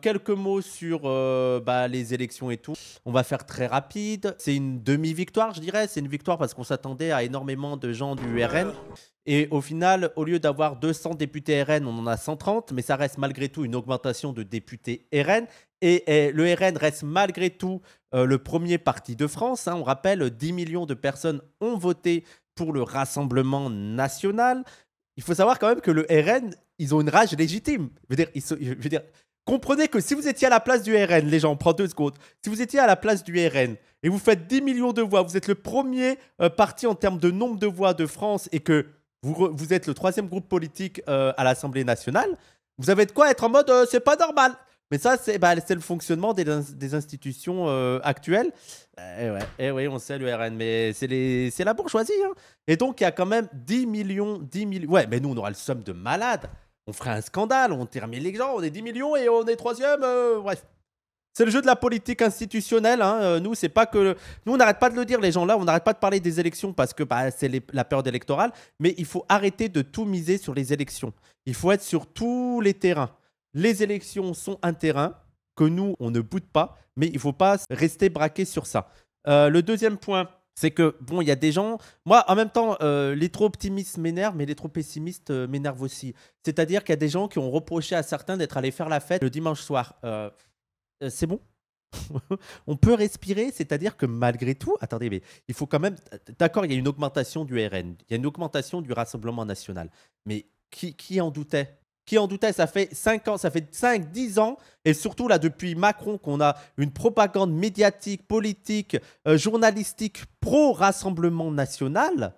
Quelques mots sur euh, bah, les élections et tout. On va faire très rapide. C'est une demi-victoire, je dirais. C'est une victoire parce qu'on s'attendait à énormément de gens du RN. Et au final, au lieu d'avoir 200 députés RN, on en a 130, mais ça reste malgré tout une augmentation de députés RN. Et, le RN reste malgré tout euh, le premier parti de France. Hein. On rappelle, 10 millions de personnes ont voté pour le Rassemblement national. Il faut savoir quand même que le RN, ils ont une rage légitime. Je dire, je veux dire Comprenez que si vous étiez à la place du RN, les gens, on prend deux secondes. Si vous étiez à la place du RN et vous faites 10 millions de voix, vous êtes le premier euh, parti en termes de nombre de voix de France et que vous, vous êtes le troisième groupe politique euh, à l'Assemblée nationale, vous avez de quoi être en mode euh, c'est pas normal. Mais ça, c'est bah, le fonctionnement des, des institutions actuelles. Et, eh eh oui, on sait le RN, mais c'est la bourgeoisie. Hein. Et donc, il y a quand même 10 millions, 10 millions. Ouais, mais nous, on aura le somme de malades on ferait un scandale, on termine les gens, on est 10 millions et on est troisième, euh, bref. C'est le jeu de la politique institutionnelle. Hein, euh, nous, c'est pas que nous, on n'arrête pas de le dire, les gens là, on n'arrête pas de parler des élections parce que bah, c'est la période électorale. Mais il faut arrêter de tout miser sur les élections. Il faut être sur tous les terrains. Les élections sont un terrain que nous, on ne boude pas, mais il faut pas rester braqué sur ça. Euh, le deuxième point, c'est que, bon, il y a des gens. Moi, en même temps, euh, les trop optimistes m'énervent, mais les trop pessimistes euh, m'énervent aussi. C'est-à-dire qu'il y a des gens qui ont reproché à certains d'être allés faire la fête le dimanche soir. Euh, c'est bon On peut respirer, c'est-à-dire que malgré tout, attendez, mais il faut quand même. D'accord, il y a une augmentation du RN, il y a une augmentation du Rassemblement national. Mais qui en doutait qui en doutait. Ça fait 5 ans, ça fait 5, 10 ans. Et surtout, là, depuis Macron, qu'on a une propagande médiatique, politique, euh, journalistique pro-rassemblement national.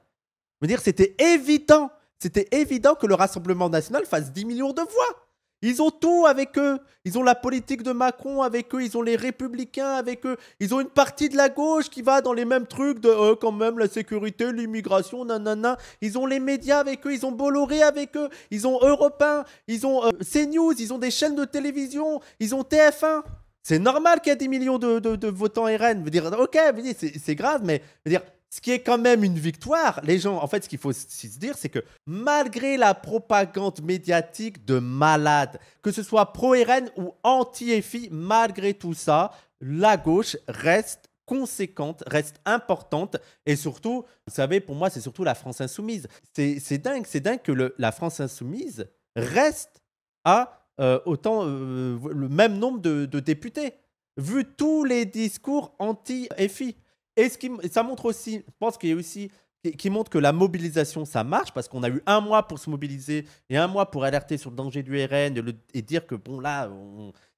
Je veux dire, c'était évident. C'était évident que le Rassemblement national fasse 10 millions de voix. Ils ont tout avec eux. Ils ont la politique de Macron avec eux. Ils ont les républicains avec eux. Ils ont une partie de la gauche qui va dans les mêmes trucs de euh, quand même la sécurité, l'immigration, nanana. Ils ont les médias avec eux. Ils ont Bolloré avec eux. Ils ont Europe Ils ont euh, CNews. Ils ont des chaînes de télévision. Ils ont TF1. C'est normal qu'il y ait des millions de, de, votants RN. veux dire, ok, c'est grave, mais dire, ce qui est quand même une victoire. Les gens, en fait, ce qu'il faut se dire, c'est que malgré la propagande médiatique de malade, que ce soit pro-RN ou anti-FI, malgré tout ça, la gauche reste conséquente, reste importante. Et surtout, vous savez, pour moi, c'est surtout la France insoumise. C'est dingue, c'est dingue que la France insoumise reste à euh, autant euh, le même nombre de, de députés, vu tous les discours anti-FI. Et ce qui, ça montre aussi, je pense qu'il y a aussi qui montre que la mobilisation, ça marche, parce qu'on a eu un mois pour se mobiliser et un mois pour alerter sur le danger du RN et, dire que, bon, là,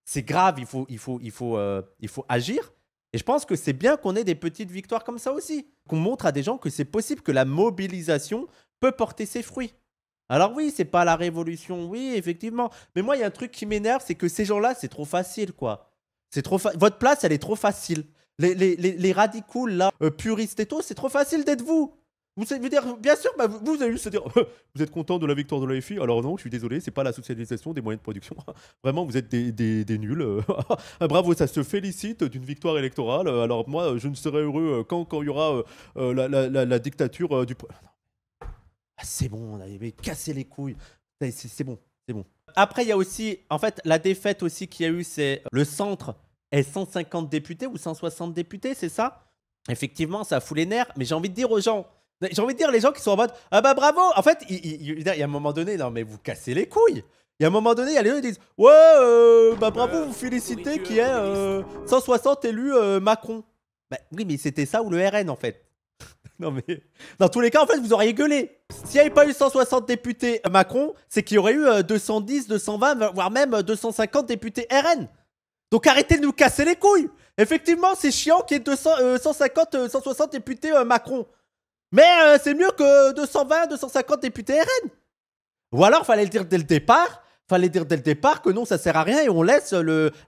c'est grave, il faut, il, faut, il, faut, euh, il faut agir. Et je pense que c'est bien qu'on ait des petites victoires comme ça aussi, qu'on montre à des gens que c'est possible, que la mobilisation peut porter ses fruits. Alors oui, c'est pas la révolution, oui, effectivement. Mais moi, il y a un truc qui m'énerve, c'est que ces gens-là, c'est trop facile, quoi. C'est trop Votre place, elle est trop facile. Les, les, les, radicaux, là, euh, puristes et tout, c'est trop facile d'être vous. Vous savez dire, bien sûr, bah, vous, avez allez juste dire, vous êtes content de la victoire de la FI Alors non, je suis désolé, c'est pas la socialisation des moyens de production. Vraiment, vous êtes des, nuls. Ah, bravo, ça se félicite d'une victoire électorale. Alors moi, je ne serai heureux euh, quand il y aura euh, la, dictature du... Ah, c'est bon, on aimé casser les couilles. C'est bon, c'est bon. Après, il y a aussi, en fait, la défaite aussi qu'il y a eu, c'est le centre est 150 députés ou 160 députés, c'est ça Effectivement, ça fout les nerfs, mais j'ai envie de dire aux gens, j'ai envie de dire les gens qui sont en mode Ah bah bravo En fait, il, y a un moment donné, non mais vous cassez les couilles Il y a un moment donné, il y a les gens qui disent Ouais, euh, bah bravo, vous félicitez qui est ait 160 euh, élus euh, Macron. Bah oui, mais c'était ça ou le RN en fait. non mais. Dans tous les cas, en fait, vous auriez gueulé. S'il n'y avait pas eu 160 députés Macron, c'est qu'il y aurait eu 210, 220, voire même 250 députés RN. Donc arrêtez de nous casser les couilles. Effectivement, c'est chiant qu'il y ait 150, 160 euh, euh, députés euh, Macron. Mais c'est mieux que 220, 250 députés RN. Ou alors, fallait le dire dès le départ. Fallait dire dès le départ que non, ça sert à rien et on laisse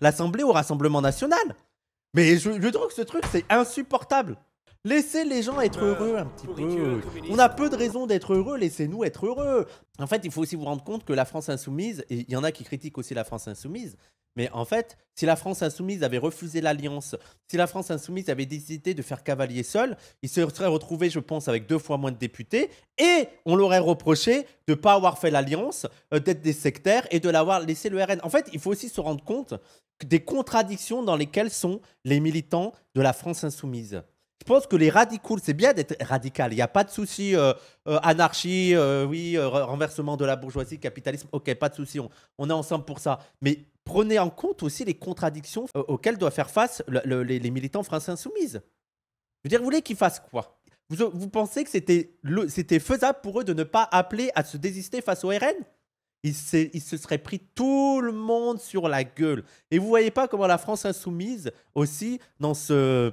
l'Assemblée au Rassemblement National. Mais je, je trouve que ce truc, c'est insupportable. Laissez les gens être bah, heureux un petit peu. On a peu de raisons d'être heureux, laissez-nous être heureux. En fait, il faut aussi vous rendre compte que la France insoumise, et il y en a qui critiquent aussi la France insoumise, mais en fait, si la France insoumise avait refusé l'alliance, si la France insoumise avait décidé de faire cavalier seul, il se serait retrouvé, je pense, avec deux fois moins de députés, et on l'aurait reproché de ne pas avoir fait l'alliance, euh, d'être des sectaires et de l'avoir laissé le RN. En fait, il faut aussi se rendre compte des contradictions dans lesquelles sont les militants de la France insoumise je pense que les radicaux, c'est bien d'être radical. Il n'y a pas de souci, euh, euh, anarchie, euh, oui, renversement de la bourgeoisie, capitalisme, ok, pas de souci, on, est ensemble pour ça. Mais prenez en compte aussi les contradictions auxquelles doivent faire face les, militants français insoumises. Je veux dire, vous voulez qu'ils fassent quoi vous, pensez que c'était faisable pour eux de ne pas appeler à se désister face au RN ils se, se seraient pris tout le monde sur la gueule. Et vous voyez pas comment la France insoumise aussi, dans ce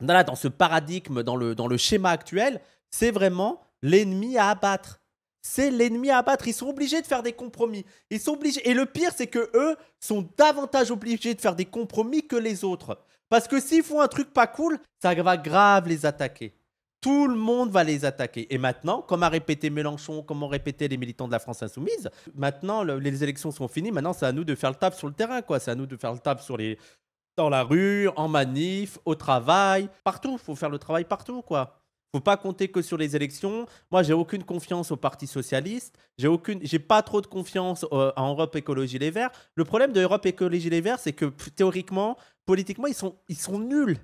dans ce paradigme, dans le, schéma actuel, c'est vraiment l'ennemi à abattre. C'est l'ennemi à abattre. Ils sont obligés de faire des compromis. Ils sont obligés. Et le pire, c'est que eux sont davantage obligés de faire des compromis que les autres. Parce que s'ils font un truc pas cool, ça va grave les attaquer. Tout le monde va les attaquer. Et maintenant, comme a répété Mélenchon, comme ont répété les militants de la France insoumise, maintenant les élections sont finies. Maintenant, c'est à nous de faire le taf sur le terrain, quoi. C'est à nous de faire le taf sur les, dans la rue, en manif, au travail, partout. Faut faire le travail partout, quoi. Faut pas compter que sur les élections. Moi, j'ai aucune confiance au Parti socialiste. J'ai aucune, j'ai pas trop de confiance euh, en Europe Écologie Les Verts. Le problème de Europe Écologie Les Verts, c'est que théoriquement, politiquement, ils sont, ils sont nuls.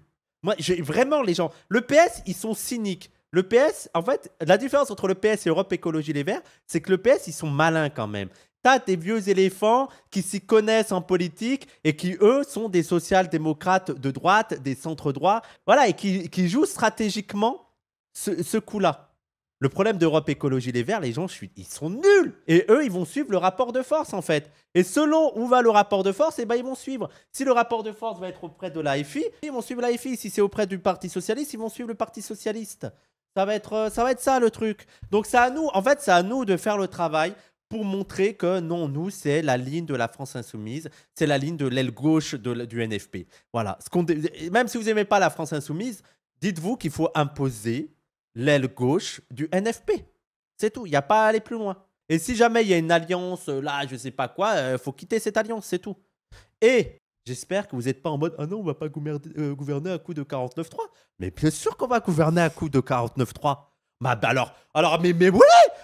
Moi, j'ai vraiment les gens. Le PS, ils sont cyniques. Le PS, en fait, la différence entre le PS et Europe Écologie Les Verts, c'est que le PS, ils sont malins quand même. T'as des vieux éléphants qui s'y connaissent en politique et qui, eux, sont des social-démocrates de droite, des centres-droits, voilà, et qui, jouent stratégiquement ce, coup-là. Le problème d'Europe Écologie Les Verts, les gens, ils sont nuls. Et eux, ils vont suivre le rapport de force, en fait. Et selon où va le rapport de force, et eh ben, ils vont suivre. Si le rapport de force va être auprès de l'AFI, ils vont suivre l'AFI. Si c'est auprès du Parti Socialiste, ils vont suivre le Parti Socialiste. Ça va être euh, ça, va être ça le truc. Donc, c'est à nous, en fait, c'est à nous de faire le travail pour montrer que non, nous, c'est la ligne de la France insoumise, c'est la ligne de l'aile gauche du NFP. Voilà. Ce qu'on Même si vous n'aimez pas la France insoumise, dites-vous qu'il faut imposer l'aile gauche du NFP. C'est tout, il n'y a pas à aller plus loin. Et si jamais il y a une alliance, euh, là, je sais pas quoi, il euh, faut quitter cette alliance, c'est tout. Et j'espère que vous n'êtes pas en mode, ah non, on va pas euh, gouverner, à coup de 49-3. Mais bien sûr qu'on va gouverner à coup de 49-3. Bah, bah, alors, alors mais, mais oui,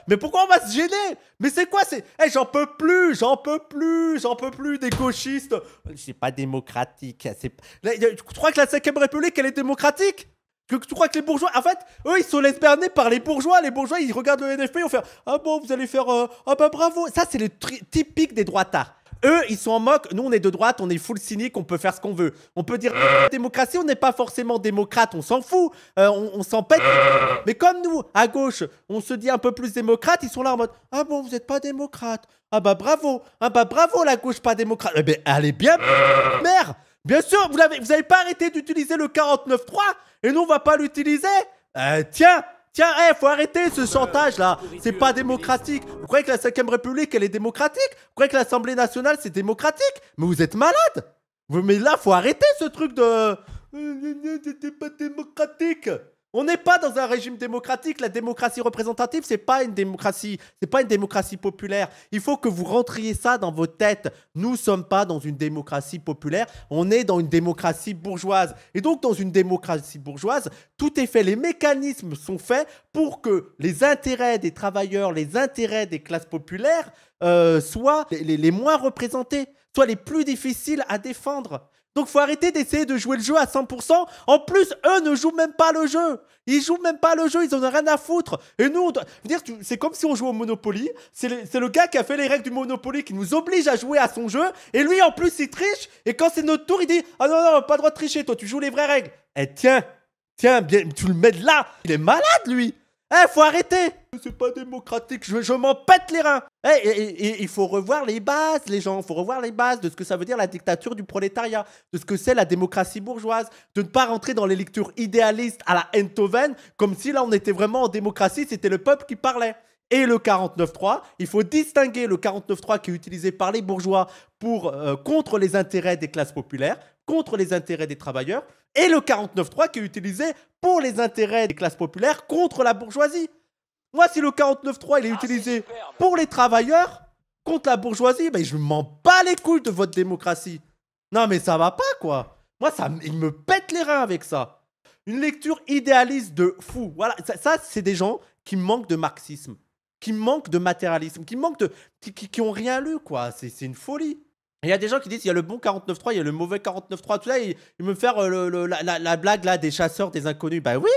mais pourquoi on va se gêner Mais c'est quoi c'est j'en peux plus, j'en peux plus, j'en peux plus des gauchistes. C'est pas démocratique. c'est tu crois que la 5 République, elle est démocratique que tu crois que les bourgeois, en fait, eux, ils sont laissent par les bourgeois. Les bourgeois, ils regardent le NFP, ils vont faire Ah bon, vous allez faire. Euh, ah bah bravo. Ça, c'est le typique des droits tards. Eux, ils sont en moque. Nous, on est de droite, on est full cynique, on peut faire ce qu'on veut. On peut dire euh. démocratie, on n'est pas forcément démocrate, on s'en fout, euh, on, s'en pète. Euh. Mais comme nous, à gauche, on se dit un peu plus démocrate, ils sont là en mode Ah bon, vous n'êtes pas démocrate Ah bah bravo Ah bah bravo la gauche pas démocrate Eh ben, allez bien, merde Bien sûr, vous n'avez vous avez pas arrêté d'utiliser le 49.3 et nous, on va pas l'utiliser euh, Tiens Tiens, faut arrêter ce chantage là C'est pas démocratique Vous croyez que la 5 République elle est démocratique Vous croyez que l'Assemblée nationale c'est démocratique Mais vous êtes malade Mais là, faut arrêter ce truc de. pas démocratique on n'est pas dans un régime démocratique. La démocratie représentative, c'est pas une démocratie, c'est pas une démocratie populaire. Il faut que vous rentriez ça dans vos têtes. Nous sommes pas dans une démocratie populaire. On est dans une démocratie bourgeoise. Et donc, dans une démocratie bourgeoise, tout est fait. Les mécanismes sont faits pour que les intérêts des travailleurs, les intérêts des classes populaires euh, soient les moins représentés, soient les plus difficiles à défendre. Donc faut arrêter d'essayer de jouer le jeu à 100%. En plus, eux ne jouent même pas le jeu. Ils jouent même pas le jeu, ils en ont rien à foutre. Et nous, on c'est comme si on jouait au Monopoly. C'est le, gars qui a fait les règles du Monopoly qui nous oblige à jouer à son jeu. Et lui, en plus, il triche. Et quand c'est notre tour, il dit Ah non, non, pas le droit de tricher, toi, tu joues les vraies règles. Eh tiens, tiens, bien, tu le mets de là. Il est malade, lui. Eh, faut arrêter C'est pas démocratique, je, m'en pète les reins Eh, il faut revoir les bases, les gens, il faut revoir les bases de ce que ça veut dire la dictature du prolétariat, de ce que c'est la démocratie bourgeoise, de ne pas rentrer dans les lectures idéalistes à la Enthoven, comme si là on était vraiment en démocratie, c'était le peuple qui parlait et le 49.3. Il faut distinguer le 49.3 qui est utilisé par les bourgeois pour, euh, contre les intérêts des classes populaires contre les intérêts des travailleurs et le 49.3 qui est utilisé pour les intérêts des classes populaires contre la bourgeoisie. Moi, si le 49.3 il est ah, utilisé pour les travailleurs contre la bourgeoisie, ben, je m'en bats les couilles de votre démocratie. Non, mais ça va pas, quoi. Moi, ça, il me pète les reins avec ça. Une lecture idéaliste de fou. Voilà, ça, c'est des gens qui manquent de marxisme, qui manquent de matérialisme, qui manquent de. qui, qui ont rien lu, quoi. C'est une folie. Il y a des gens qui disent il y a le bon 49.3, il y a le mauvais 49.3, tout ça. Ils, me faire euh, la, blague là des chasseurs, des inconnus. Bah oui,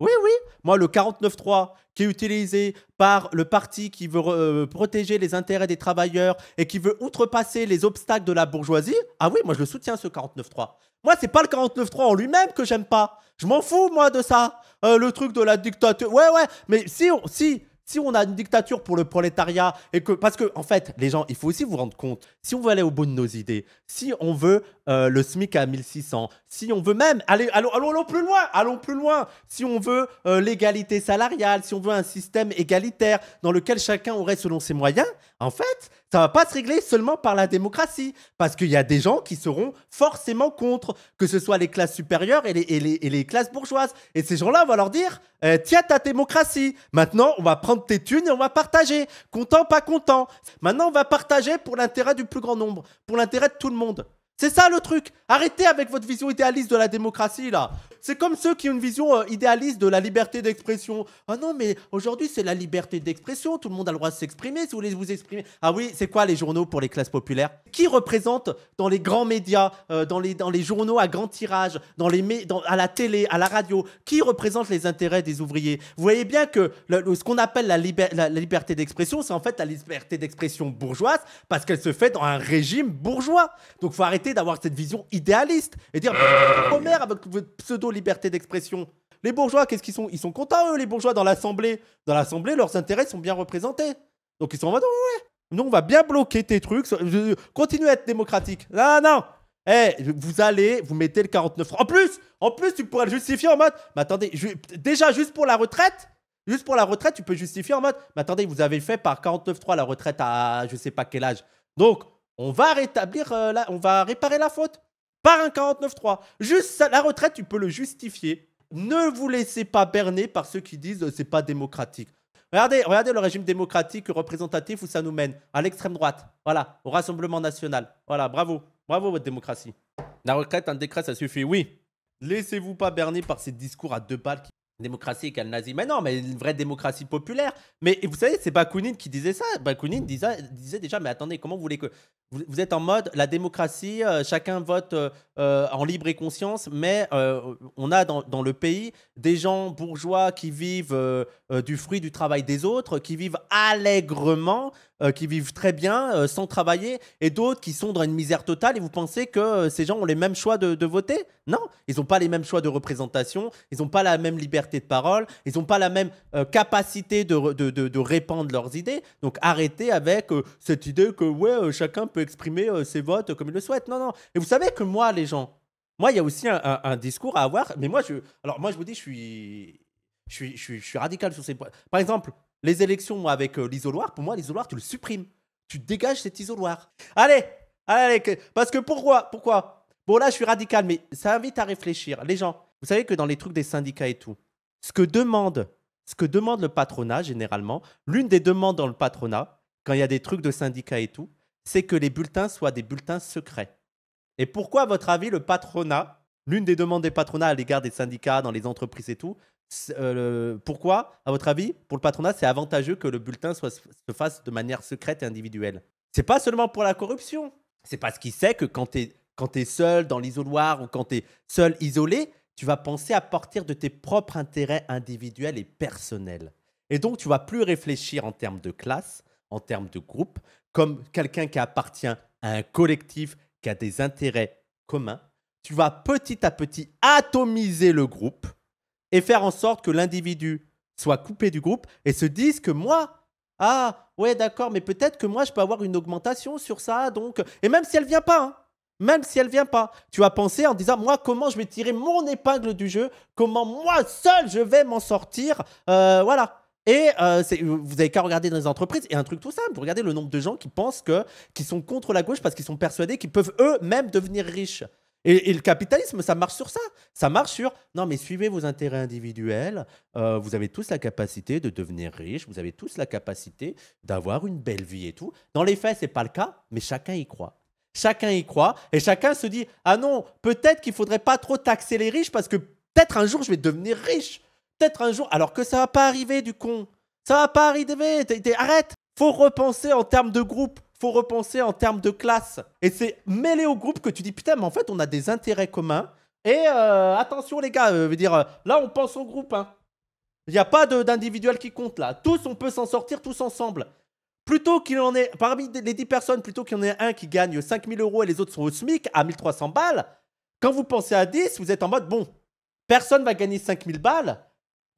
oui, oui. Moi, le 49.3 qui est utilisé par le parti qui veut euh, protéger les intérêts des travailleurs et qui veut outrepasser les obstacles de la bourgeoisie. Ah oui, moi je le soutiens ce 49.3. Moi, c'est pas le 49.3 en lui-même que j'aime pas. Je m'en fous moi de ça. Euh, le truc de la dictature. Ouais, ouais. Mais si, si si on a une dictature pour le prolétariat et que parce que en fait les gens il faut aussi vous rendre compte si on veut aller au bout de nos idées si on veut euh, le SMIC à 1600 si on veut même aller allons, allons plus loin allons plus loin si on veut euh, l'égalité salariale si on veut un système égalitaire dans lequel chacun aurait selon ses moyens en fait ça va pas se régler seulement par la démocratie, parce qu'il y a des gens qui seront forcément contre, que ce soit les classes supérieures et les, classes bourgeoises. Et ces gens-là, on va leur dire, eh, tiens ta démocratie, maintenant on va prendre tes thunes et on va partager, content, pas content. Maintenant on va partager pour l'intérêt du plus grand nombre, pour l'intérêt de tout le monde. C'est ça le truc. Arrêtez avec votre vision idéaliste de la démocratie là. C'est comme ceux qui ont une vision euh, idéaliste de la liberté d'expression. Ah non, mais aujourd'hui c'est la liberté d'expression. Tout le monde a le droit de s'exprimer. Si vous voulez vous exprimer. Ah oui, c'est quoi les journaux pour les classes populaires Qui représente dans les grands médias, euh, dans, les, dans les journaux à grand tirage, dans les dans, à la télé, à la radio Qui représente les intérêts des ouvriers Vous voyez bien que ce qu'on appelle la, la liberté d'expression, c'est en fait la liberté d'expression bourgeoise parce qu'elle se fait dans un régime bourgeois. Donc faut arrêter d'avoir cette vision idéaliste et dire euh. Homer avec votre pseudo-liberté d'expression. Les bourgeois, qu'est-ce qu'ils sont Ils sont contents, eux, les bourgeois, dans l'Assemblée. Dans l'Assemblée, leurs intérêts sont bien représentés. Donc ils sont en mode Ouais, nous, on va bien bloquer tes trucs. Continuez à être démocratique. Non, non eh, vous allez, vous mettez le 49 En plus, en plus, tu pourrais le justifier en mode, mais attendez, déjà juste pour la retraite, Juste pour la retraite, tu peux justifier en mode, mais attendez, vous avez fait par 49.3 la retraite à je sais pas quel âge. Donc, on va rétablir, euh, on va réparer la faute par un 49-3. Juste la retraite, tu peux le justifier. Ne vous laissez pas berner par ceux qui disent euh, c'est pas démocratique. Regardez, regardez le régime démocratique représentatif où ça nous mène, à l'extrême droite, voilà, au Rassemblement national. Voilà, bravo, bravo votre démocratie. La retraite, un décret, ça suffit, oui. Laissez-vous pas berner par ces discours à deux balles qui démocratie qu'elle nazi. Mais non, mais une vraie démocratie populaire. Mais vous savez, c'est Bakounine qui disait ça. Bakounine disait, disait déjà, mais attendez, comment vous voulez que... Vous, êtes en mode, la démocratie, euh, chacun vote euh, euh, en libre et conscience, mais euh, on a dans, dans, le pays des gens bourgeois qui vivent euh, du fruit du travail des autres, qui vivent allègrement, qui vivent très bien sans travailler, et d'autres qui sont dans une misère totale. Et vous pensez que ces gens ont les mêmes choix de, de voter Non, ils n'ont pas les mêmes choix de représentation, ils n'ont pas la même liberté de parole, ils n'ont pas la même capacité de, de, de, répandre leurs idées. Donc arrêtez avec cette idée que ouais, chacun peut exprimer ses votes comme il le souhaite. Non, non. Et vous savez que moi, les gens. Moi, il y a aussi un, discours à avoir. Mais moi, je, alors moi, je vous dis, je suis, je suis, je suis, radical sur ces points. Par exemple, les élections avec euh, l'isoloir, pour moi, l'isoloir, tu le supprimes. Tu dégages cet isoloir. Allez, allez, allez parce que pourquoi, pourquoi Bon, là, je suis radical, mais ça invite à réfléchir. Les gens, vous savez que dans les trucs des syndicats et tout, ce que demande, ce que demande le patronat généralement, l'une des demandes dans le patronat, quand il y a des trucs de syndicats et tout, c'est que les bulletins soient des bulletins secrets. Et pourquoi, à votre avis, le patronat, l'une des demandes des patronats à l'égard des syndicats, dans les entreprises et tout, euh, pourquoi, à votre avis, pour le patronat, c'est avantageux que le bulletin soit, se fasse de manière secrète et individuelle C'est pas seulement pour la corruption. C'est parce qu'il sait que quand tu es, es, seul dans l'isoloir ou quand tu es seul isolé, tu vas penser à partir de tes propres intérêts individuels et personnels. Et donc, tu vas plus réfléchir en termes de classe, en termes de groupe, comme quelqu'un qui appartient à un collectif qui a des intérêts communs, tu vas petit à petit atomiser le groupe et faire en sorte que l'individu soit coupé du groupe et se dise que moi, ah ouais d'accord, mais peut-être que moi je peux avoir une augmentation sur ça, donc et même si elle vient pas, hein, même si elle vient pas, tu vas penser en disant moi comment je vais tirer mon épingle du jeu, comment moi seul je vais m'en sortir, euh, voilà. Et euh, vous n'avez qu'à regarder dans les entreprises, et un truc tout simple, vous regardez le nombre de gens qui pensent que, sont contre la gauche parce qu'ils sont persuadés qu'ils peuvent eux-mêmes devenir riches. Et, le capitalisme, ça marche sur ça. Ça marche sur non, mais suivez vos intérêts individuels. Euh, vous avez tous la capacité de devenir riche. Vous avez tous la capacité d'avoir une belle vie et tout. Dans les faits, ce n'est pas le cas, mais chacun y croit. Chacun y croit et chacun se dit ah non, peut-être qu'il faudrait pas trop taxer les riches parce que peut-être un jour je vais devenir riche peut-être un jour, alors que ça va pas arriver du con. Ça va pas arriver, t es, arrête. Faut repenser en termes de groupe, faut repenser en termes de classe. Et c'est mêlé au groupe que tu dis putain, mais en fait on a des intérêts communs. Et euh, attention les gars, euh, veut dire euh, là on pense au groupe. Hein. Il n'y a pas d'individuel qui compte là. Tous on peut s'en sortir tous ensemble. Plutôt qu'il en ait, parmi les 10 personnes, plutôt qu'il y en ait un qui gagne 5000 euros et les autres sont au SMIC à 1300 balles, quand vous pensez à 10, vous êtes en mode bon, personne va gagner 5000 balles,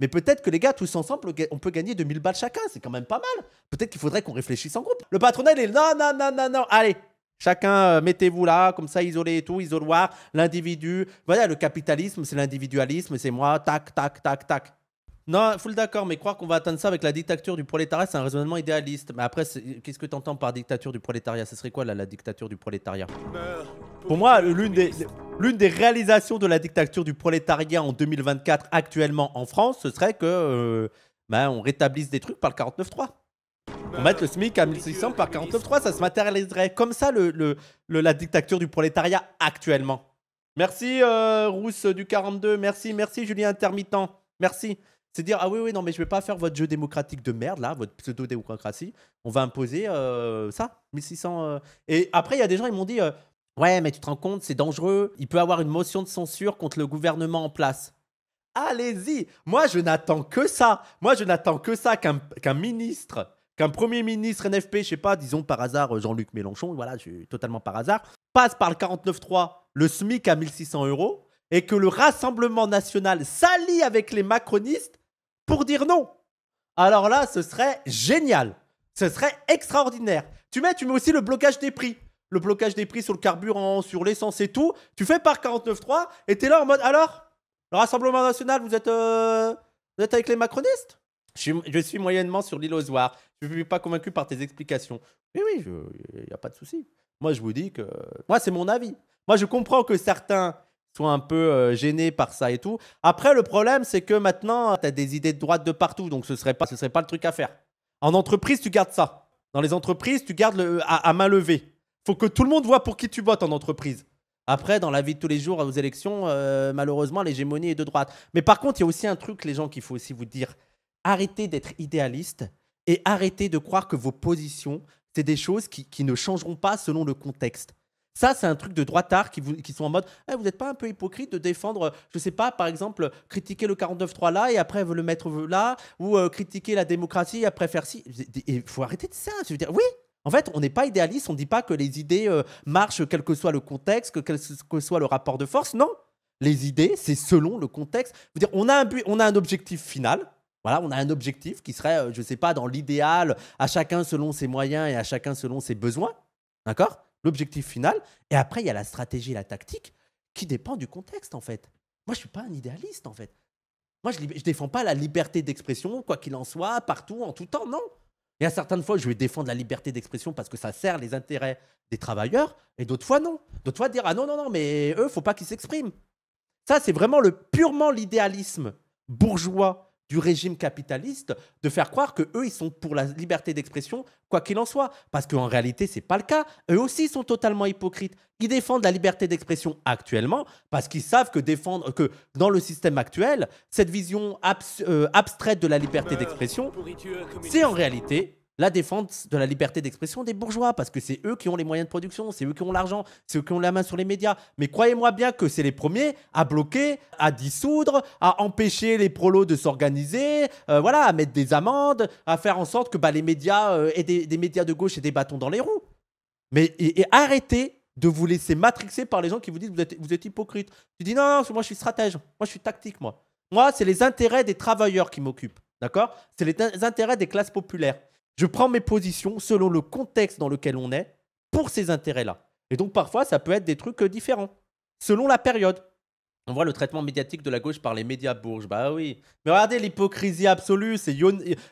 mais peut-être que les gars, tous ensemble, on peut gagner 2000 balles chacun. C'est quand même pas mal. Peut-être qu'il faudrait qu'on réfléchisse en groupe. Le patronat, il est non, non, non, non, non. Allez, chacun, euh, mettez-vous là, comme ça, isolé et tout, isoloir, l'individu. Voilà, le capitalisme, c'est l'individualisme, c'est moi, tac, tac, tac, tac. Non, full d'accord, mais croire qu'on va atteindre ça avec la dictature du prolétariat, c'est un raisonnement idéaliste. Mais après, qu'est-ce que tu entends par dictature du prolétariat Ce serait quoi la dictature du prolétariat Pour moi, l'une des, des réalisations de la dictature du prolétariat en 2024 actuellement en France, ce serait que euh, ben, on rétablisse des trucs par le 49-3. On mette le SMIC à 1600 par 49-3, ça se matérialiserait comme ça le, la dictature du prolétariat actuellement. Merci euh, Rousse du 42, merci, merci Julien Intermittent, merci. C'est dire, ah oui, oui, non, mais je vais pas faire votre jeu démocratique de merde, là, votre pseudo-démocratie. On va imposer euh, ça, 1600. Euh. Et après, il y a des gens, ils m'ont dit, euh, ouais, mais tu te rends compte, c'est dangereux. Il peut avoir une motion de censure contre le gouvernement en place. Allez-y. Moi, je n'attends que ça. Moi, je n'attends que ça qu'un ministre, qu'un premier ministre NFP, je sais pas, disons par hasard Jean-Luc Mélenchon, voilà, je suis totalement par hasard, passe par le 49.3 le SMIC à 1600 euros et que le Rassemblement national s'allie avec les macronistes pour dire non. Alors là, ce serait génial. Ce serait extraordinaire. Tu mets, tu mets aussi le blocage des prix. Le blocage des prix sur le carburant, sur l'essence et tout. Tu fais par 49.3 et t'es là en mode alors Le Rassemblement National, vous êtes, euh, vous êtes avec les macronistes je suis, moyennement sur l'île aux oires. Je ne suis pas convaincu par tes explications. Mais oui, il n'y a pas de souci. Moi, je vous dis que. Moi, c'est mon avis. Moi, je comprends que certains soit un peu euh, gêné par ça et tout. Après, le problème, c'est que maintenant, tu as des idées de droite de partout, donc ce ne serait, pas, serait pas le truc à faire. En entreprise, tu gardes ça. Dans les entreprises, tu gardes le, à, main levée. faut que tout le monde voit pour qui tu votes en entreprise. Après, dans la vie de tous les jours, aux élections, euh, malheureusement, l'hégémonie est de droite. Mais par contre, il y a aussi un truc, les gens, qu'il faut aussi vous dire. Arrêtez d'être idéaliste et arrêtez de croire que vos positions, c'est des choses qui ne changeront pas selon le contexte. Ça, c'est un truc de tard qui, qui sont en mode eh, Vous n'êtes pas un peu hypocrite de défendre, euh, je ne sais pas, par exemple, critiquer le 49-3 là et après le mettre là, ou euh, critiquer la démocratie et après faire ci. Il faut arrêter de ça. Je veux dire, oui, en fait, on n'est pas idéaliste, on ne dit pas que les idées euh, marchent quel que soit le contexte, que quel que soit le rapport de force. Non, les idées, c'est selon le contexte. on a un, on a un objectif final. Voilà, on a un objectif qui serait, je ne sais pas, dans l'idéal, à chacun selon ses moyens et à chacun selon ses besoins. D'accord l'objectif final. Et après, il y a la stratégie, la tactique, qui dépend du contexte, en fait. Moi, je suis pas un idéaliste, en fait. Moi, je ne défends pas la liberté d'expression, quoi qu'il en soit, partout, en tout temps, non. Et à certaines fois, je vais défendre la liberté d'expression parce que ça sert les intérêts des travailleurs, et d'autres fois, non. D'autres fois, dire Ah non, non, non, mais eux, faut pas qu'ils s'expriment. Ça, c'est vraiment le purement l'idéalisme bourgeois du régime capitaliste de faire croire que eux ils sont pour la liberté d'expression quoi qu'il en soit parce qu'en réalité c'est pas le cas eux aussi sont totalement hypocrites ils défendent la liberté d'expression actuellement parce qu'ils savent que défendre que dans le système actuel cette vision euh, abstraite de la liberté d'expression c'est en réalité la défense de la liberté d'expression des bourgeois, parce que c'est eux qui ont les moyens de production, c'est eux qui ont l'argent, c'est eux qui ont la main sur les médias. Mais croyez-moi bien que c'est les premiers à bloquer, à dissoudre, à empêcher les prolos de s'organiser, euh, voilà, à mettre des amendes, à faire en sorte que bah, les médias euh, et des, médias de gauche aient des bâtons dans les roues. Mais et, arrêtez de vous laisser matrixer par les gens qui vous disent vous êtes, vous êtes hypocrite. Tu dis non, moi je suis stratège, moi je suis tactique, moi. Moi, c'est les intérêts des travailleurs qui m'occupent, d'accord C'est les intérêts des classes populaires. Je prends mes positions selon le contexte dans lequel on est pour ces intérêts-là. Et donc parfois, ça peut être des trucs euh, différents, selon la période. On voit le traitement médiatique de la gauche par les médias bourges. Bah oui. Mais regardez l'hypocrisie absolue. C'est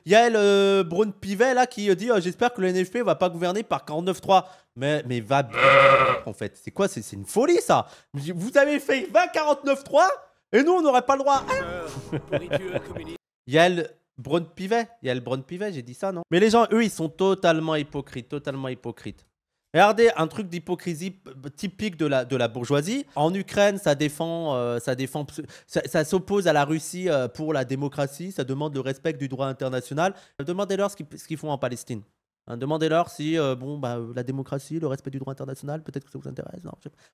Yael euh, pivet là qui euh, dit euh, J'espère que le NFP va pas gouverner par 49-3. Mais, mais va en fait. C'est quoi C'est une folie ça. Vous avez fait 20-49-3 et nous on n'aurait pas le droit. Hein Yael Brown Pivet. Il y a le Brown Pivet, j'ai dit ça, non Mais les gens, eux, ils sont totalement hypocrites, totalement hypocrites. Regardez, un truc d'hypocrisie typique de la, de la bourgeoisie. En Ukraine, ça défend, euh, ça défend, ça, s'oppose à la Russie euh, pour la démocratie. Ça demande le respect du droit international. Demandez-leur ce qu'ils font en Palestine. Hein, demandez-leur si euh, bon, bah, euh, la démocratie, le respect du droit international, peut-être que ça vous intéresse.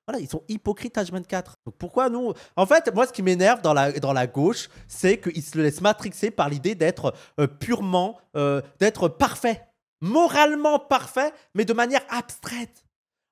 voilà, ils sont hypocrites H24. pourquoi nous En fait, moi, ce qui m'énerve dans la, dans la gauche, c'est qu'ils se laissent matrixer par l'idée d'être euh, purement, d'être parfait, moralement parfait, mais de manière abstraite.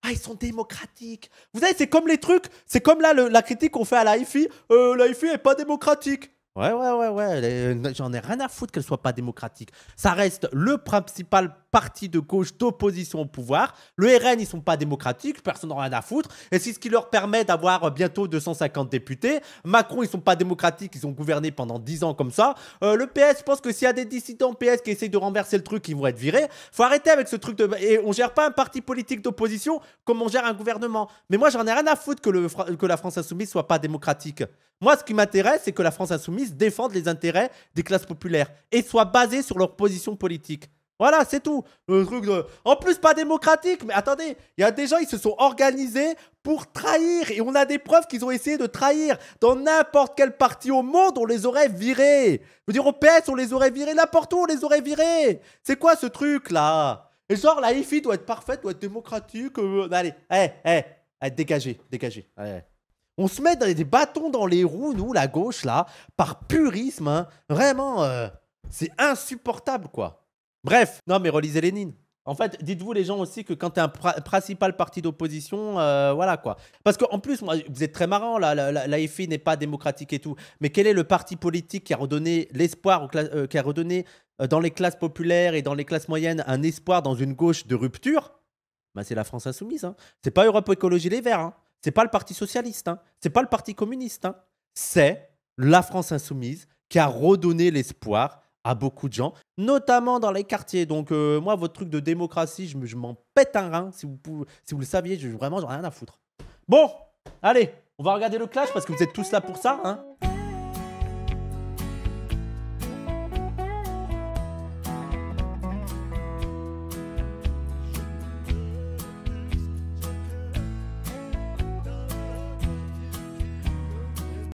Ah, ils sont démocratiques. Vous savez, c'est comme les trucs, c'est comme la critique qu'on fait à la IFI. la IFI est pas démocratique. Ouais, ouais, ouais, ouais. J'en ai rien à foutre qu'elle soit pas démocratique. Ça reste le principal parti de gauche d'opposition au pouvoir. Le RN, ils sont pas démocratiques, personne n'en a rien à foutre. Et c'est ce qui leur permet d'avoir bientôt 250 députés. Macron, ils sont pas démocratiques, ils ont gouverné pendant 10 ans comme ça. Euh, le PS, pense que s'il y a des dissidents PS qui essayent de renverser le truc, ils vont être virés. Faut arrêter avec ce truc de. Et on gère pas un parti politique d'opposition comme on gère un gouvernement. Mais moi, j'en ai rien à foutre que, le... que la France Insoumise soit pas démocratique. Moi, ce qui m'intéresse, c'est que la France Insoumise défende les intérêts des classes populaires et soit basée sur leur position politique. Voilà, c'est tout. Le truc En plus, pas démocratique. Mais attendez, il y a des gens, ils se sont organisés pour trahir. Et on a des preuves qu'ils ont essayé de trahir. Dans n'importe quel parti au monde, on les aurait virés. Je veux dire, au PS, on les aurait virés. N'importe où, on les aurait virés. C'est quoi ce truc-là Et genre, la IFI doit être parfaite, doit être démocratique. Euh, eh, eh, eh, allez, allez, allez, dégager, dégagez, dégagez. On se met des bâtons dans les roues, nous, la gauche, là, par purisme. Hein. Vraiment, euh, c'est insupportable, quoi. Bref, non mais relisez Lénine. En fait, dites-vous les gens aussi que quand tu es un principal parti d'opposition, euh, voilà quoi. Parce qu'en plus, vous êtes très marrant, la, la, n'est pas démocratique et tout. Mais quel est le parti politique qui a redonné l'espoir, euh, qui a redonné euh, dans les classes populaires et dans les classes moyennes un espoir dans une gauche de rupture Ben C'est la France insoumise. Hein. C'est pas Europe Écologie Les Verts. Hein. C'est pas le Parti Socialiste. Hein. C'est pas le Parti Communiste. Hein. C'est la France insoumise qui a redonné l'espoir à beaucoup de gens notamment dans les quartiers. Donc, euh, moi, votre truc de démocratie, je, m'en pète un rein. Si vous, si vous le saviez, je, vraiment, j'en ai rien à foutre. Bon, allez, on va regarder le clash parce que vous êtes tous là pour ça. Hein